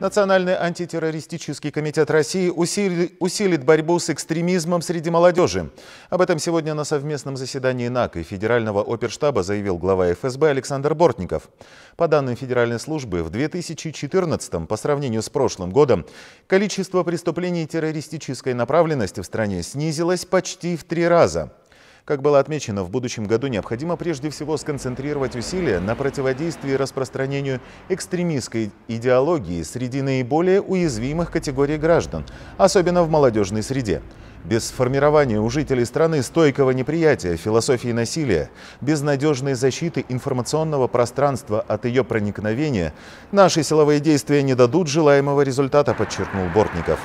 Национальный антитеррористический комитет России усилит борьбу с экстремизмом среди молодежи. Об этом сегодня на совместном заседании НАК и Федерального оперштаба заявил глава ФСБ Александр Бортников. По данным Федеральной службы, в 2014 по сравнению с прошлым годом количество преступлений террористической направленности в стране снизилось почти в три раза – как было отмечено, в будущем году необходимо прежде всего сконцентрировать усилия на противодействии распространению экстремистской идеологии среди наиболее уязвимых категорий граждан, особенно в молодежной среде. Без формирования у жителей страны стойкого неприятия философии насилия, без надежной защиты информационного пространства от ее проникновения, наши силовые действия не дадут желаемого результата, подчеркнул Бортников.